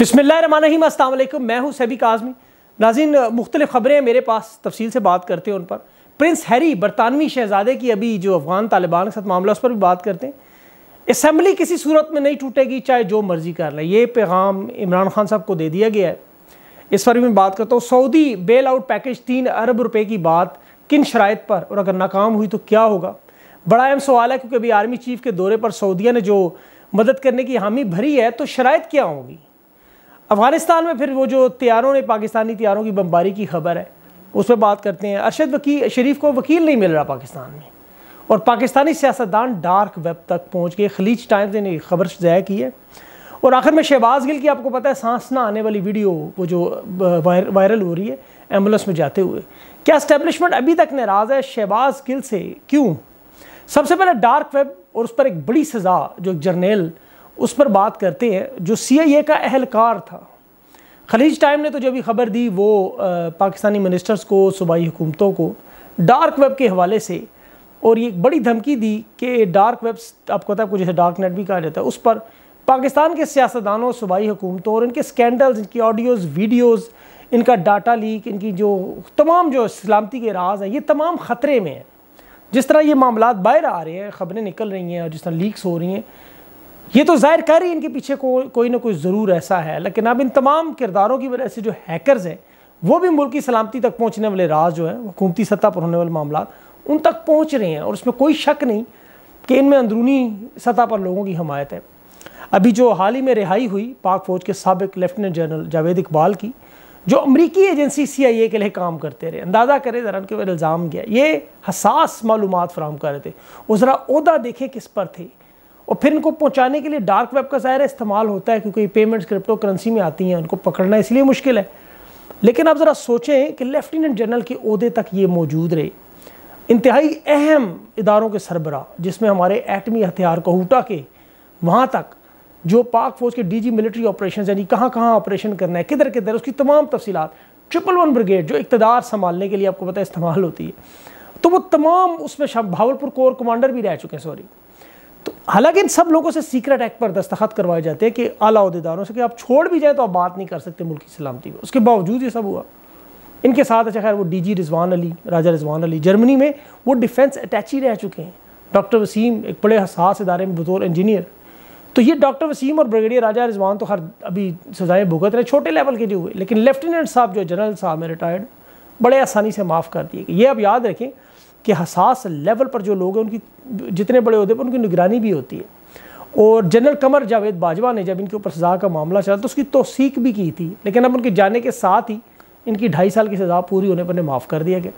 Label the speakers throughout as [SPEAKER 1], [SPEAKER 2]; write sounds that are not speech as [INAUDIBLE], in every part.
[SPEAKER 1] बिसमीम अल्लाम मैं हूँ सैबिक आज़मी नाजिन मुख्तलि ख़बरें मेरे पास तफसील से बात करते हैं उन पर प्रिंस हैरी बरतानवी शहजादे की अभी जो अफ़गान तालिबान के साथ मामला उस पर भी बात करते हैं इसम्बली किसी सूरत में नहीं टूटेगी चाहे जो मर्ज़ी कर लें ये पैगाम इमरान खान साहब को दे दिया गया है इस पर भी मैं बात करता हूँ सऊदी बेल आउट पैकेज तीन अरब रुपये की बात किन शराइ पर और अगर नाकाम हुई तो क्या होगा बड़ा अहम सवाल है क्योंकि अभी आर्मी चीफ के दौरे पर सऊदिया ने जो मदद करने की हामी भरी है तो शराइ क्या होंगी अफगानिस्तान में फिर वो जो तैयारों ने पाकिस्तानी तैयारों की बमबारी की खबर है उस पर बात करते हैं अरशद वकी शरीफ को वकील नहीं मिल रहा पाकिस्तान में और पाकिस्तानी सियासतदान डार्क वेब तक पहुंच गए खलीज टाइम्स ने खबर ज़ाया की है और आखिर में शहबाज गिल की आपको पता है सांस ना आने वाली वीडियो वो जो वायरल हो रही है एम्बुलेंस में जाते हुए क्या स्टैब्लिशमेंट अभी तक नाराज़ है शहबाज गिल से क्यों सबसे पहले डार्क वेब और उस पर एक बड़ी सज़ा जो एक जर्नेल उस पर बात करते हैं जो सी का अहलकार था खलीज टाइम ने तो जो भी खबर दी वो पाकिस्तानी मिनिस्टर्स को सूबाई हुकूमतों को डार्क वेब के हवाले से और ये एक बड़ी धमकी दी कि डार्क वेब आपको पता है कुछ जैसे डार्क नेट भी कहा जाता है उस पर पाकिस्तान के सियासतदानों सूबाई हुकूमतों और इनके स्कैंडल्स इनकी ऑडियोज़ वीडियोज़ इनका डाटा लीक इनकी जो तमाम जो सलामती के राज हैं ये तमाम ख़तरे में हैं जिस तरह ये मामला बाहर आ रहे हैं ख़बरें निकल रही हैं और जिस तरह लीक्स हो रही हैं ये तो जाहिर कर ही इनके पीछे को, कोई ना कोई ज़रूर ऐसा है लेकिन अब इन तमाम किरदारों की वजह से जो हैकरज़ हैं वो भी मुल्क की सलामती तक पहुँचने वाले राज जो हैं हुकूमती सतह पर होने वाले मामला उन तक पहुँच रहे हैं और उसमें कोई शक नहीं कि इनमें अंदरूनी सतह पर लोगों की हमायत है अभी जो हाल ही में रिहाई हुई पाक फ़ौज के सबक लेफ्टिनेंट जनरल जावेद इकबाल की जो अमरीकी एजेंसी सी आई ए के लिए काम करते रहे अंदाज़ा करें ज़रा उनके ऊपर इल्ज़ाम गया ये हसास मालूम फराम कर रहे थे वो ज़रा उहदा देखें किस पर थे और फिर इनको पहुंचाने के लिए डार्क वेब का ज़ाहिर इस्तेमाल होता है क्योंकि पेमेंट्स क्रिप्टो करेंसी में आती हैं उनको पकड़ना इसलिए मुश्किल है लेकिन आप ज़रा सोचें कि लेफ्टिनेंट जनरल के अहदे तक ये मौजूद रहे इंतहाई अहम इदारों के सरबरा जिसमें हमारे एटमी हथियार कहूटा के वहाँ तक जो पाक फौज के डीजी मिलिट्री ऑपरेशन यानी कहाँ कहाँ ऑपरेशन करना है किधर किधर उसकी तमाम तफसीत ट्रिपल वन ब्रिगेड जो इकतदार संभालने के लिए आपको पता है इस्तेमाल होती है तो वो तमाम उसमें भावलपुर कोर कमांडर भी रह चुके हैं सॉरी हालांकि इन सब लोगों से सीक्रेट एक्ट पर दस्तखत करवाए जाते हैं कि आला अहदेदारों से कि आप छोड़ भी जाए तो आप बात नहीं कर सकते मुल्क की सलामती में उसके बावजूद ये सब हुआ इनके साथ अच्छा खैर वो डीजी रिजवान अली राजा रिजवान अली जर्मनी में वो डिफेंस अटैची रह चुके हैं डॉक्टर वसीम एक बड़े हसास इदारे में बतौर इंजीनियर तो ये डॉक्टर वसीम और ब्रिगेडियर राजा रिजवान तो हर अभी सजाएं भुगत रहे छोटे लेवल के जो हुए लेकिन लेफ्टिनेंट साहब जो जनरल साहब हैं रिटायर्ड बड़े आसानी से माफ़ कर दिए ये अब याद रखें के हसास लेवल पर जो लोग हैं उनकी जितने बड़े अहदे पर उनकी निगरानी भी होती है और जनरल कमर जावेद बाजवा ने जब इनके ऊपर सज़ा का मामला चला तो उसकी तोसीक भी की थी लेकिन अब उनके जाने के साथ ही इनकी ढाई साल की सज़ा पूरी होने पर माफ़ कर दिया गया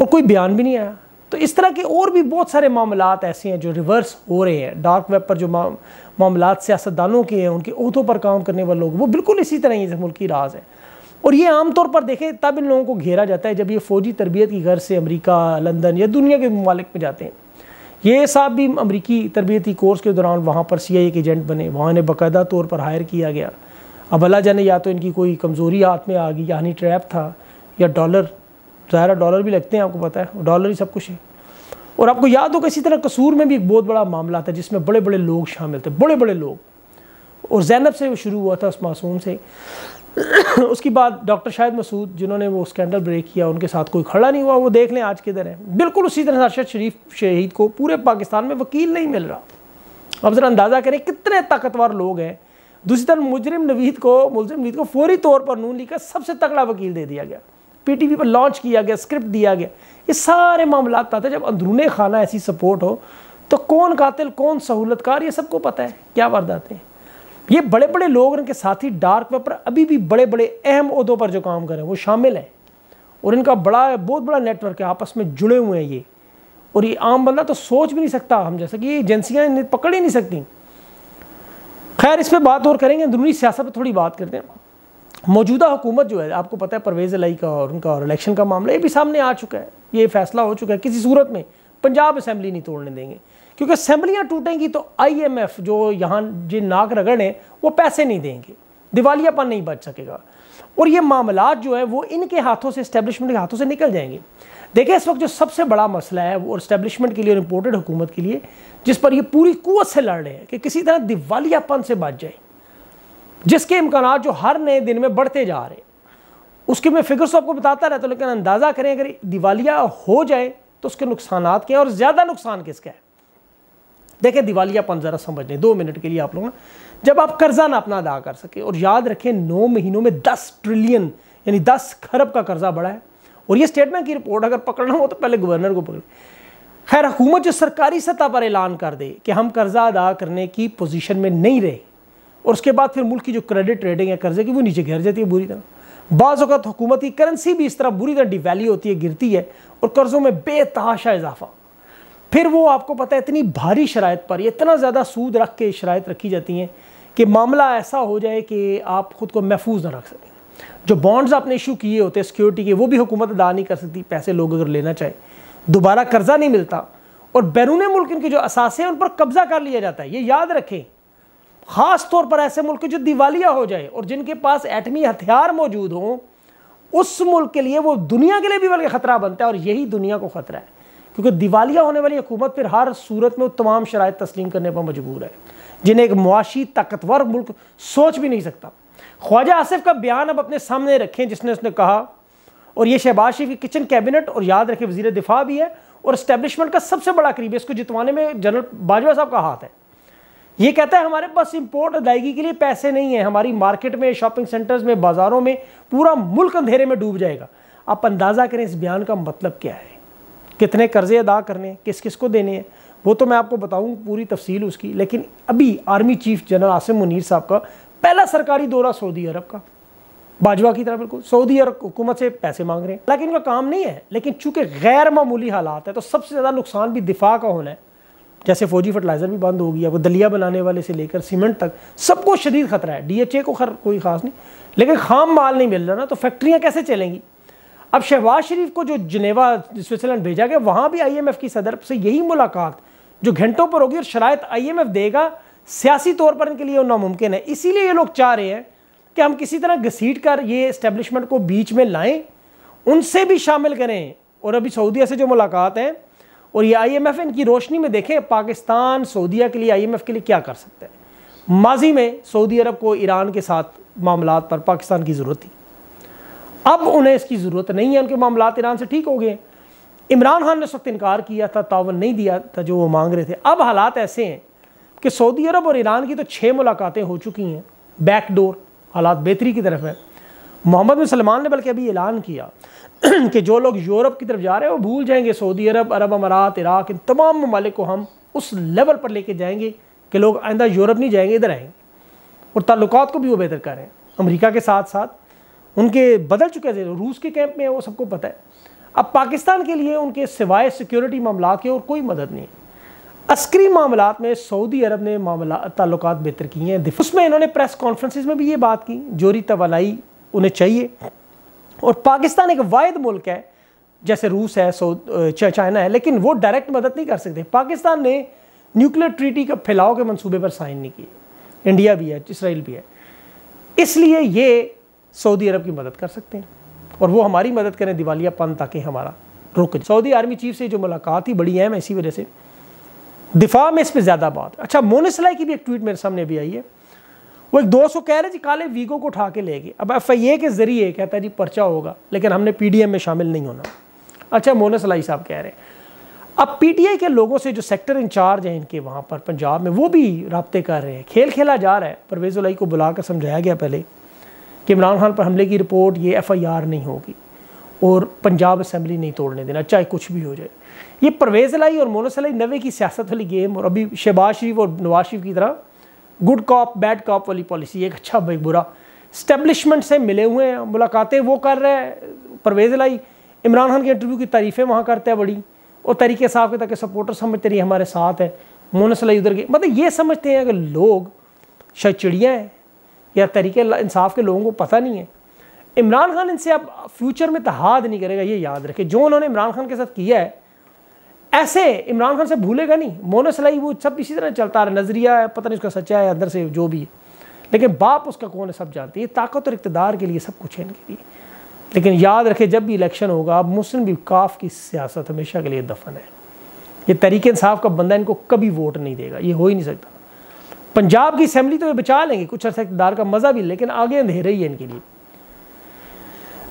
[SPEAKER 1] और कोई बयान भी नहीं आया तो इस तरह के और भी बहुत सारे मामला ऐसे हैं जो रिवर्स हो रहे हैं डार्क वेब पर जो मामला सियासतदानों के हैं उनके अहदों पर काम करने वाले लोग वो बिल्कुल इसी तरह ही मुल्क की राज है और ये आमतौर पर देखें तब इन लोगों को घेरा जाता है जब ये फ़ौजी तरबियत की गर्ज से अमेरिका लंदन या दुनिया के ममालिक में जाते हैं ये साहब भी अमरीकी तरबियती कोर्स के दौरान वहाँ पर सी आई के एजेंट बने वहाँ इन्हें बाकायदा तौर पर हायर किया गया अब अल्लाह जाने या तो इनकी कोई कमज़ोरी हाथ में आ गई यानी ट्रैप था या डॉलर ज़ाहरा डॉलर भी लगते हैं आपको पता है डॉलर ही सब कुछ है और आपको याद होगा इसी तरह कसूर में भी एक बहुत बड़ा मामला था जिसमें बड़े बड़े लोग शामिल थे बड़े बड़े लोग और जैनब से शुरू हुआ था उस मासूम से [COUGHS] उसके बाद डॉक्टर शाहिद मसूद जिन्होंने वो स्कैंडल ब्रेक किया उनके साथ कोई खड़ा नहीं हुआ वो देख लें आज किधर है बिल्कुल उसी तरह अरशद शरीफ शहीद को पूरे पाकिस्तान में वकील नहीं मिल रहा अब ज़रा अंदाज़ा करें कितने ताकतवर लोग हैं दूसरी तरफ मुजरिम नवीद को मुलजिम नवीद को फौरी तौर पर नून लिखा सबसे तगड़ा वकील दे दिया गया पीटीवी पर लॉन्च किया गया स्क्रिप्ट दिया गया ये सारे मामला आते जब अंदरून खाना ऐसी सपोर्ट हो तो कौन कातिल कौन सहूलतकार ये सबको पता है क्या वारदातें हैं ये बड़े बड़े लोग इनके साथी डार्क वेब पर अभी भी बड़े बड़े अहम उहदों पर जो काम कर रहे हैं वो शामिल हैं और इनका बड़ा बहुत बड़ा नेटवर्क है आपस में जुड़े हुए हैं ये और ये आम बंदा तो सोच भी नहीं सकता हम जैसा कि ये एजेंसियाँ इन्हें पकड़ ही नहीं सकती खैर इस पर बात और करेंगे अंदरूनी सियासत पर थोड़ी बात करते हैं मौजूदा हुकूमत जो है आपको पता है परवेज़ अलाई का और उनका और इलेक्शन का मामला ये भी सामने आ चुका है ये फैसला हो चुका है किसी सूरत में पंजाब असम्बली नहीं तोड़ने देंगे क्योंकि असम्बलियाँ टूटेंगी तो आईएमएफ जो यहाँ जिन नाक रगड़ हैं वो पैसे नहीं देंगे दिवालियापन नहीं बच सकेगा और ये मामला जो है वो इनके हाथों से इस्टेब्लिशमेंट के हाथों से निकल जाएंगे देखिए इस वक्त जो सबसे बड़ा मसला है वो इस्टेब्लिशमेंट के लिए और इम्पोर्टेड हुकूमत के लिए जिस पर ये पूरी कुत से लड़ रहे हैं कि किसी तरह दिवालियापन से बच जाए जिसके इम्कान जो हर नए दिन में बढ़ते जा रहे हैं उसके मैं फिगर्स तो आपको बताता रहता हूँ लेकिन अंदाज़ा करें अगर दिवालिया हो जाए तो उसके नुकसान क्या और ज़्यादा नुकसान किसका है देखें दिवालियापन ज़रा समझ लें दो मिनट के लिए आप लोग जब आप कर्जा ना अपना अदा कर सके और याद रखें नौ महीनों में दस ट्रिलियन यानी दस खरब का कर्जा बढ़ा है और ये स्टेट बैंक की रिपोर्ट अगर पकड़ना हो तो पहले गवर्नर को पकड़े खैर हुकूमत जो सरकारी सतह पर ऐलान कर दे कि हम कर्जा अदा करने की पोजीशन में नहीं रहे और उसके बाद फिर मुल्क की जो क्रेडिट रेटिंग है कर्जे की वो नीचे घिर जाती है बुरी तरह बाज़त हुकूमत की करेंसी भी इस तरह बुरी तरह डिवैल्यू होती है गिरती है और कर्ज़ों में बेतहाशा इजाफा फिर वो आपको पता है इतनी भारी शरात पर इतना ज़्यादा सूद रख के शरात रखी जाती हैं कि मामला ऐसा हो जाए कि आप ख़ुद को महफूज ना रख सकें जो बॉन्ड्स आपने इशू किए होते हैं सिक्योरिटी के वो भी हुकूमत अदा नहीं कर सकती पैसे लोग अगर लेना चाहे दोबारा कर्जा नहीं मिलता और बैरून मुल्क के जो असासे हैं उन पर कब्ज़ा कर लिया जाता है ये याद रखें ख़ास तौर पर ऐसे मुल्क जो दिवालिया हो जाए और जिनके पास एटमी हथियार मौजूद हों उस मुल्क के लिए वो दुनिया के लिए भी बल्कि ख़तरा बनता है और यही दुनिया को ख़तरा है क्योंकि दिवालिया होने वाली हुकूमत फिर हर सूरत में तमाम शराय तस्लीम करने पर मजबूर है जिन्हें एक मुआशी ताकतवर मुल्क सोच भी नहीं सकता ख्वाजा आसिफ का बयान अब अपने सामने रखें जिसने उसने कहा और ये शहबाज शरीफ की किचन कैबिनेट और याद रखें वजीर दिफा भी है और इस्टेब्लिशमेंट का सबसे बड़ा करीब है इसको जितवाने में जनरल बाजवा साहब का हाथ है ये कहता है हमारे पास इम्पोर्ट अदायगी के लिए पैसे नहीं है हमारी मार्केट में शॉपिंग सेंटर्स में बाज़ारों में पूरा मुल्क अंधेरे में डूब जाएगा आप अंदाज़ा करें इस बयान का मतलब क्या है कितने कर्जे अदा करने हैं किस किस को देने हैं वो तो मैं आपको बताऊँ पूरी तफसील उसकी लेकिन अभी army chief general Asim Munir साहब का पहला सरकारी दौरा सऊदी अरब का बाजवा की तरफ बिल्कुल सऊदी अरब हुकूमत से पैसे मांग रहे हैं लेकिन उनका काम नहीं है लेकिन चूंकि गैर मामूली हालात है तो सबसे ज़्यादा नुकसान भी दिफा का होना है जैसे फौजी फर्टिलाइज़र भी बंद गया वो दलिया बनाने वाले से लेकर सीमेंट तक सबको शदीद खतरा है ए को खर कोई खास नहीं लेकिन खाम माल नहीं मिल रहा ना तो फैक्ट्रियाँ कैसे चलेंगी अब शहबाज शरीफ को जो जनेवा स्विट्जरलैंड भेजा गया वहाँ भी आईएमएफ की सदर से यही मुलाकात जो घंटों पर होगी और शरात आईएमएफ देगा सियासी तौर पर इनके लिए नामुमकिन है इसीलिए ये लोग चाह रहे हैं कि हम किसी तरह घसीट कर ये इस्टेब्लिशमेंट को बीच में लाएं उनसे भी शामिल करें और अभी सऊदिया से जो मुलाकात हैं और ये एफ इनकी रोशनी में देखें पाकिस्तान सऊदिया के लिए एफ़ के लिए क्या कर सकते हैं माजी में सऊदी अरब को ईरान के साथ मामला पर पाकिस्तान की ज़रूरत थी अब उन्हें इसकी ज़रूरत नहीं है उनके मामला ईरान से ठीक हो गए इमरान खान ने उस वक्त इनकार किया था तावन नहीं दिया था जो वो मांग रहे थे अब हालात ऐसे हैं कि सऊदी अरब और ईरान की तो छः मुलाकातें हो चुकी हैं बैकडोर हालात बेहतरी की तरफ है मोहम्मद बिन सलमान ने बल्कि अभी ऐलान किया [CLEARS THROAT] कि जो लोग यूरोप की तरफ जा रहे हैं वो भूल जाएंगे सऊदी अरब अरब अमारात इराक इन तमाम ममालिक को हम उस लेवल पर लेके जाएंगे कि लोग आइंदा यूरोप नहीं जाएंगे इधर आएंगे और ताल्लुक को भी वो बेहतर करें अमरीका के साथ साथ उनके बदल चुके थे रूस के कैंप में वो सबको पता है अब पाकिस्तान के लिए उनके सिवाय सिक्योरिटी मामला के और कोई मदद नहीं है अस्करी मामला में सऊदी अरब ने मामला ताल्लुक बेहतर किए हैं उसमें इन्होंने प्रेस कॉन्फ्रेंसिस में भी ये बात की जोरी तोलाई उन्हें चाहिए और पाकिस्तान एक वाद मुल्क है जैसे रूस है चाइना है लेकिन वो डायरेक्ट मदद नहीं कर सकते पाकिस्तान ने न्यूक्लियर ट्रीटी के फैलाव के मंसूबे पर साइन नहीं किए इंडिया भी है इसराइल भी है इसलिए ये सऊदी अरब की मदद कर सकते हैं और वो हमारी मदद करें दिवालियापन ताकि हमारा रुक सऊदी आर्मी चीफ से जो मुलाकात ही बड़ी अहम है इसी वजह से दिफा में इस पर ज़्यादा बात अच्छा मोनिसलाई की भी एक ट्वीट मेरे सामने भी आई है वो एक को कह रहे जी काले वीगो को उठा के ले गए अब एफ आई ए के ज़रिए कहता है जी पर्चा होगा लेकिन हमने पी डी एम में शामिल नहीं होना अच्छा मोनसलाई साहब कह रहे हैं अब पी टी आई के लोगों से जो सेक्टर इंचार्ज हैं इनके वहाँ पर पंजाब में वो भी रबते कर रहे हैं खेल खेला जा रहा है परवेज़ लाई को बुलाकर समझाया गया पहले कि इमरान खान पर हमले की रिपोर्ट ये एफ आई आर नहीं होगी और पंजाब असम्बली नहीं तोड़ने देना चाहे कुछ भी हो जाए ये परवेज़ लाई और मोनस लाई नवे की सियासत वाली गेम और अभी शहबाज शरीफ और नवाज शरीफ की तरह गुड कॉप बैड कॉप वाली पॉलिसी एक अच्छा भाई बुरा स्टैब्लिशमेंट से मिले हुए हैं मुलाकातें वो कर रहे हैं परवेज़ लाई इमरान खान के इंटरव्यू की तारीफ़ें वहाँ करते हैं बड़ी और तरीके साहब के तक सपोर्टर समझते रहिए हमारे साथ है मोनस लाई उधर के मतलब ये समझते हैं अगर लोग शायद चिड़िया हैं या तरीके इंसाफ के लोगों को पता नहीं है इमरान खान इनसे अब फ्यूचर में तहाद नहीं करेगा ये याद रखे जो उन्होंने इमरान खान के साथ किया है ऐसे इमरान खान से भूलेगा नहीं मोनोसलाई वो सब इसी तरह चलता रहा नज़रिया है पता नहीं उसका सच्चा है अंदर से जो भी है लेकिन बाप उसका कौन है सब जानते है ताकत और इकतदार के लिए सब कुछ है इनके लिए लेकिन याद रखे जब भी इलेक्शन होगा अब मुस्लिम काफ की सियासत हमेशा के लिए दफन है ये तरीके इंसाफ का बंदा इनको कभी वोट नहीं देगा ये हो ही नहीं सकता पंजाब की असम्बली तो ये बचा लेंगे कुछ अर्सा इकतदार का मज़ा भी लेकिन आगे दे ही है इनके लिए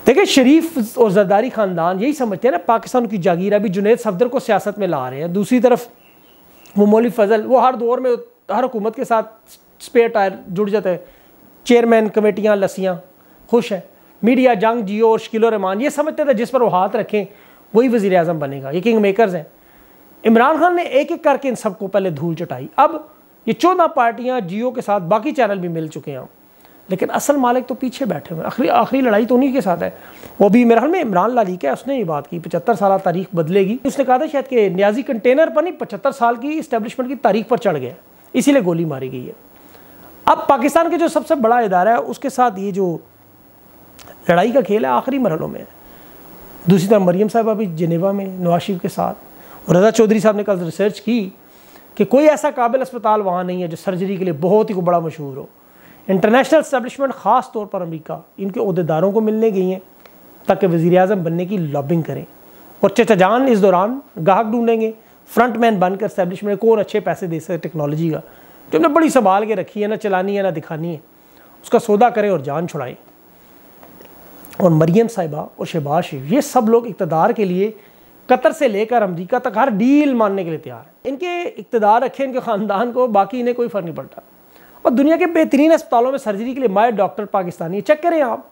[SPEAKER 1] देखिए शरीफ और जरदारी ख़ानदान यही समझते हैं ना पाकिस्तान की जागीर अभी जुनेद सफदर को सियासत में ला रहे हैं दूसरी तरफ वो मौली फजल वो हर दौर में हर हुकूमत के साथ स्पेयर टायर जुड़ जाते हैं चेयरमैन कमेटियाँ लस्सियाँ खुश हैं मीडिया जंग जियो और शकील रहमान ये समझते थे जिस पर वो हाथ रखें वही वज़ी अजम बनेगा ये किंग मेकर्स हैं इमरान खान ने एक एक करके इन सबको पहले धूल चटाई अब ये चौदह पार्टियाँ जियो के साथ बाकी चैनल भी मिल चुके हैं लेकिन असल मालिक तो पीछे बैठे हुए आखिरी आखिरी लड़ाई तो उन्हीं के साथ है वो भी मेरे हाल में इमरान लालिक है उसने ये बात की पचहत्तर साल तारीख बदलेगी उसने कहा था शायद के न्याजी कंटेनर पर नहीं पचहत्तर साल की इस्टेब्लिशमेंट की तारीख पर चढ़ गया इसीलिए गोली मारी गई है अब पाकिस्तान के जो सबसे बड़ा इदारा है उसके साथ ये जो लड़ाई का खेल है आखिरी मरहलों में दूसरी तरफ मरियम साहब अभी जिनेवा में नवाज शरीफ के साथ और रजा चौधरी साहब ने कल रिसर्च की कि कोई ऐसा काबिल अस्पताल वहाँ नहीं है जो सर्जरी के लिए बहुत ही बड़ा मशहूर हो इंटरनेशनल इस्टबलिशमेंट ख़ास तौर पर अमरीका इनके अहदेदारों को मिलने गई हैं ताकि वज़ी अजम बनने की लॉबिंग करें और चचाजान इस दौरान गाहक ढूंढेंगे फ्रंट मैन बनकर इस्टेबलिशमेंट को और अच्छे पैसे दे सके टेक्नोलॉजी का जो हमने बड़ी संभाल के रखी है ना चलानी है ना दिखानी है उसका सौदा करें और जान छुड़ाएं और मरीम साहिबा और शहबाज शरीफ ये सब लोग इकतदार के लिए कतर से लेकर अमरीका तक हर डील मानने के लिए तैयार है इनके इकतदार रखे इनके ख़ानदान को बाकी इन्हें कोई फ़र्क नहीं पड़ता और दुनिया के बेहतरीन अस्पतालों में सर्जरी के लिए माए डॉक्टर पाकिस्तानी चेक करें आप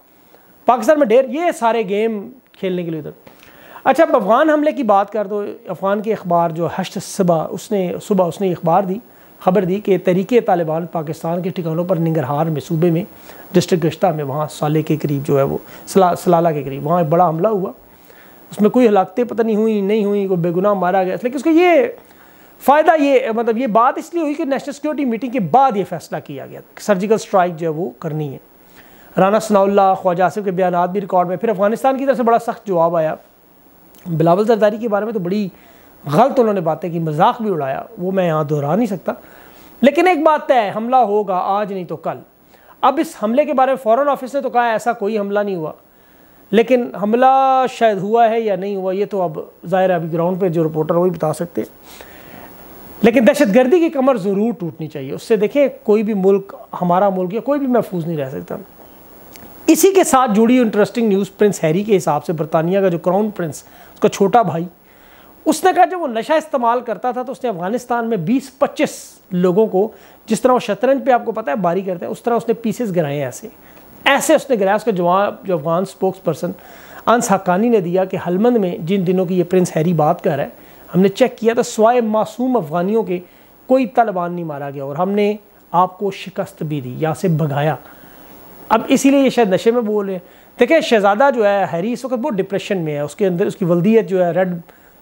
[SPEAKER 1] पाकिस्तान में ढेर ये सारे गेम खेलने के लिए उधर अच्छा अब अफ़गान हमले की बात कर दो तो अफ़गान के अखबार जो हश्त सुबह उसने सुबह उसने अखबार दी खबर दी कि तरीके तालिबान पाकिस्तान के ठिकानों पर निगरहार में सूबे में डिस्ट्रिक्ट गश्ता में वहाँ साले के करीब जो है वो सला सलाला के करीब वहाँ बड़ा हमला हुआ उसमें कोई हलाकतें पता नहीं हुई नहीं हुई कोई बेगुनाह मारा गया लेकिन उसको ये फ़ायदा ये मतलब ये बात इसलिए हुई कि नेशनल सिक्योरिटी मीटिंग के बाद ये फैसला किया गया कि सर्जिकल स्ट्राइक जो है वो करनी है राना सनाउल्ला ख्वाजा आसिफ के बयान भी रिकॉर्ड में फिर अफगानिस्तान की तरफ से बड़ा सख्त जवाब आया बिलावल जरदारी के बारे में तो बड़ी गलत उन्होंने बातें की मजाक भी उड़ाया वो मैं यहाँ दोहरा नहीं सकता लेकिन एक बात तय हमला होगा आज नहीं तो कल अब इस हमले के बारे में फ़ौरन ऑफिस ने तो कहा ऐसा कोई हमला नहीं हुआ लेकिन हमला शायद हुआ है या नहीं हुआ ये तो अब ज़ाहिर है अभी ग्राउंड पे जो रिपोर्टर वही बता सकते हैं लेकिन दहशतगर्दी की कमर ज़रूर टूटनी चाहिए उससे देखें कोई भी मुल्क हमारा मुल्क या कोई भी महफूज नहीं रह सकता इसी के साथ जुड़ी इंटरेस्टिंग न्यूज़ प्रिंस हैरी के हिसाब से बरतानिया का जो क्राउन प्रिंस उसका छोटा भाई उसने कहा जब वो नशा इस्तेमाल करता था तो उसने अफगानिस्तान में 20-25 लोगों को जिस तरह वो शतरंज पे आपको पता है बारी करते हैं उस तरह उसने पीसेस गिराए ऐसे ऐसे उसने गिराया उसका जवाब जो अफगान स्पोक्स पर्सन अंस हकानी ने दिया कि हलमंद में जिन दिनों की ये प्रिंस हैरी बात कर रहा है हमने चेक किया था स्वाय मासूम अफगानियों के कोई तलबान नहीं मारा गया और हमने आपको शिकस्त भी दी यहाँ से भगाया अब इसीलिए ये शायद नशे में बोल रहे हैं देखिए शहजादा जो है हैरी इस वक्त बहुत डिप्रेशन में है उसके अंदर उसकी वल्दियत जो है रेड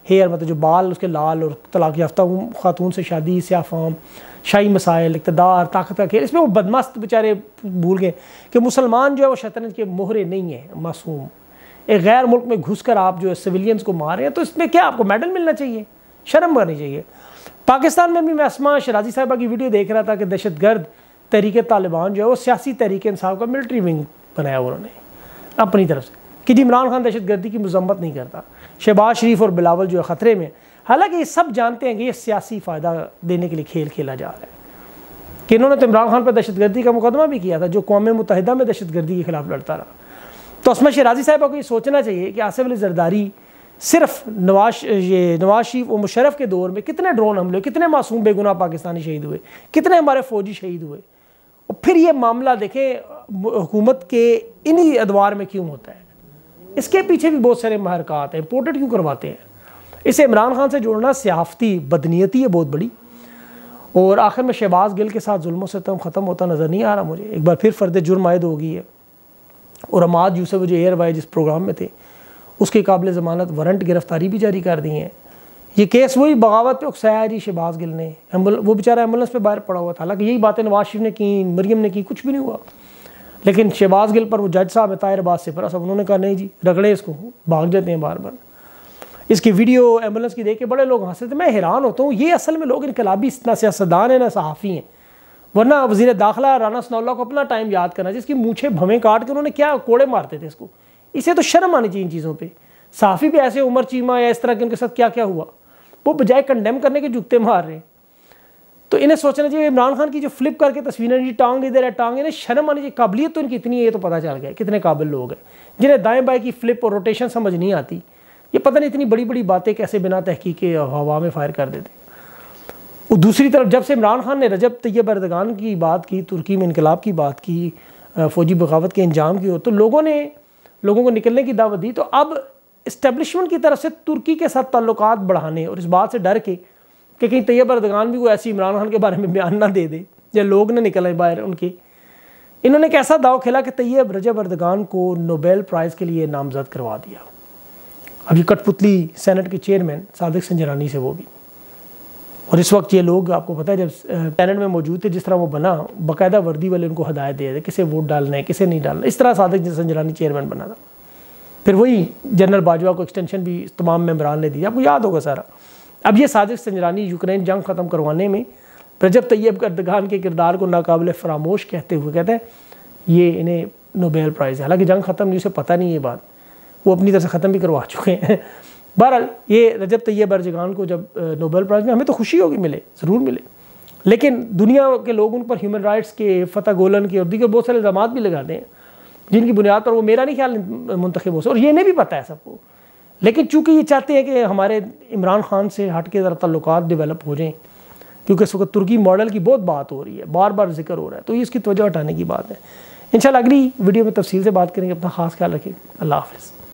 [SPEAKER 1] हेयर मतलब जो बाल उसके लाल और तलाक याफ्ता खातून से शादी स्याफाम शाही मसाइल इकतदार ताकत का खेल इसमें वो बदमस्त तो बेचारे भूल गए कि मुसलमान जो है वो शतरंज के मोहरे नहीं हैं मासूम एक गैर मुल्क में घुस कर आप जो है सिविलियंस को मार रहे हैं तो इसमें क्या आपको मेडल मिलना चाहिए शर्म करनी चाहिए पाकिस्तान में भी मैं असमा शराजी साहिबा की वीडियो देख रहा था कि दहशत गर्द तहरीक तालिबान जो है वो सियासी तहरीक इंसाफ का मिलिट्री विंग बनाया उन्होंने अपनी तरफ से कि जी इमरान खान दहशत गर्दी की मजम्मत नहीं करता शहबाज शरीफ और बिलावल जो है ख़तरे में हालांकि ये सब जानते हैं कि ये सियासी फ़ायदा देने के लिए खेल खेला जा रहा है कि इन्होंने तो इमरान खान पर दहशत गर्दी का मुकदमा भी किया था जो कौम मुतहदा में दहशत गर्दी के खिलाफ लड़ता रहा तो उसमें शराजी साहब को ये सोचना चाहिए कि आसिफ अली जरदारी सिर्फ नवाज ये नवाज शरीफ और मुशरफ के दौर में कितने ड्रोन हमले कितने मासूम बेगुना पाकिस्तानी शहीद हुए कितने हमारे फौजी शहीद हुए और फिर ये मामला देखें हुकूमत के इन्हीं अदवार में क्यों होता है इसके पीछे भी बहुत सारे महरकत हैं इंपोर्टेड क्यों करवाते हैं इसे इमरान खान से जोड़ना सियाफती बदनीयती है बहुत बड़ी और आखिर में शहबाज गिल के साथ जुल्म सितम ख़त्म होता नज़र नहीं आ रहा मुझे एक बार फिर फर्द जुर्म आयद हो गई है और अमाद यूसफ जो एयर वाई जिस प्रोग्राम में थे उसके काबिल ज़मानत वारंट गिरफ़्तारी भी जारी कर दी है ये केस वही बगावत पे उकसाया जी शहबाज गिल ने वो बेचारा एम्बुलेंस पर बाहर पड़ा हुआ था हालांकि यही बातें नवाज शरीफ ने की मरियम ने की कुछ भी नहीं हुआ लेकिन शहबाज गिल पर वो जज साहब है ताहिर अब्बास से साहब उन्होंने कहा नहीं जी रगड़े इसको भाग जाते हैं बार बार इसकी वीडियो एम्बुलेंस की देख के बड़े लोग हंसते थे मैं हैरान होता हूँ ये असल में लोग इनकलाबी ना सियासतदान है ना सहाफ़ी हैं वरना वजीर दाखिला राना सनौल्ला को अपना टाइम याद करना जिसकी मूछे भवें काट के उन्होंने क्या कोड़े मारते थे इसको इसे तो शर्म आनी चाहिए इन चीज़ों पर सहाफ़ी भी ऐसे उमर चीमा या इस तरह के उनके साथ क्या क्या हुआ वो बजाय कंडेम करने के जुगते मार रहे हैं तो इन्हें सोचना चाहिए इमरान खान की जो फ्लिप करके तस्वीरें जी टांग इधर है टांग इन्हें शर्म आनी चाहिए काबिलियत तो इनकी इतनी है ये तो पता चल गया कितने काबिल लोग हैं जिन्हें दाएँ बाएँ की फ्लिप और रोटेशन समझ नहीं आती ये पता नहीं इतनी बड़ी बड़ी बातें कैसे बिना तहकीक हवा में फायर कर देते और दूसरी तरफ जब से इमरान खान ने रजब तैयब अरदगान की बात की तुर्की में इनकलाब की बात की फौजी बगावत के अंजाम की हो तो लोगों ने लोगों को निकलने की दावत दी तो अब इस्टेब्लिशमेंट की तरफ से तुर्की के साथ ताल्लुक बढ़ाने और इस बात से डर के कि कहीं तैयब अरदगान भी वो ऐसी इमरान खान के बारे में बयान ना दे दे या लोग ना निकलें बाहर उनके इन्होंने एक ऐसा दाव खेला कि तैयब रजब अरदगान को नोबेल प्राइज़ के लिए नामजद करवा दिया अभी कठपुतली सेनेट के चेयरमैन सादिक संजरानी से वो भी और इस वक्त ये लोग आपको पता है जब सेनेट में मौजूद थे जिस तरह वो बना बाकायदा वर्दी वाले उनको हदायत दे रहे किसे वोट डालना है किसे नहीं डालना इस तरह सादक संजरानी चेयरमैन बना था फिर वही जनरल बाजवा को एक्सटेंशन भी तमाम मेम्बरान ने दी आपको याद होगा सारा अब ये साजिश संजरानी यूक्रेन जंग ख़त्म करवाने में रजब तैयब गर्दगान के किरदार को नाकबिल फरामोश कहते हुए कहते हैं ये इन्हें नोबेल प्राइज़ है हालांकि जंग ख़त्म नहीं उसे पता नहीं ये बात वो अपनी तरह से ख़त्म भी करवा चुके हैं [LAUGHS] बहरहाल ये रजब तैयब अर्जगान को जब नोबेल प्राइज़ में हमें तो खुशी होगी मिले ज़रूर मिले लेकिन दुनिया के लोग उन पर ह्यूमन राइट्स के फतह गोलन के और दीगर बहुत सारे इल्ज़ाम भी लगाते हैं जिनकी बुनियाद पर वो मेरा नहीं ख्याल मुंतखब हो सके और ये नहीं भी पता है सबको लेकिन चूंकि ये चाहते हैं कि हमारे इमरान खान से हट के ज़रा तल्लुकात डेवलप हो जाएँ क्योंकि इस वक्त तुर्की मॉडल की बहुत बात हो रही है बार बार जिक्र हो रहा है तो ये इसकी तोजह हटाने की बात है इंशाल्लाह अगली वीडियो में तफसील से बात करेंगे अपना खास ख्याल रखें अल्लाह हाफिज़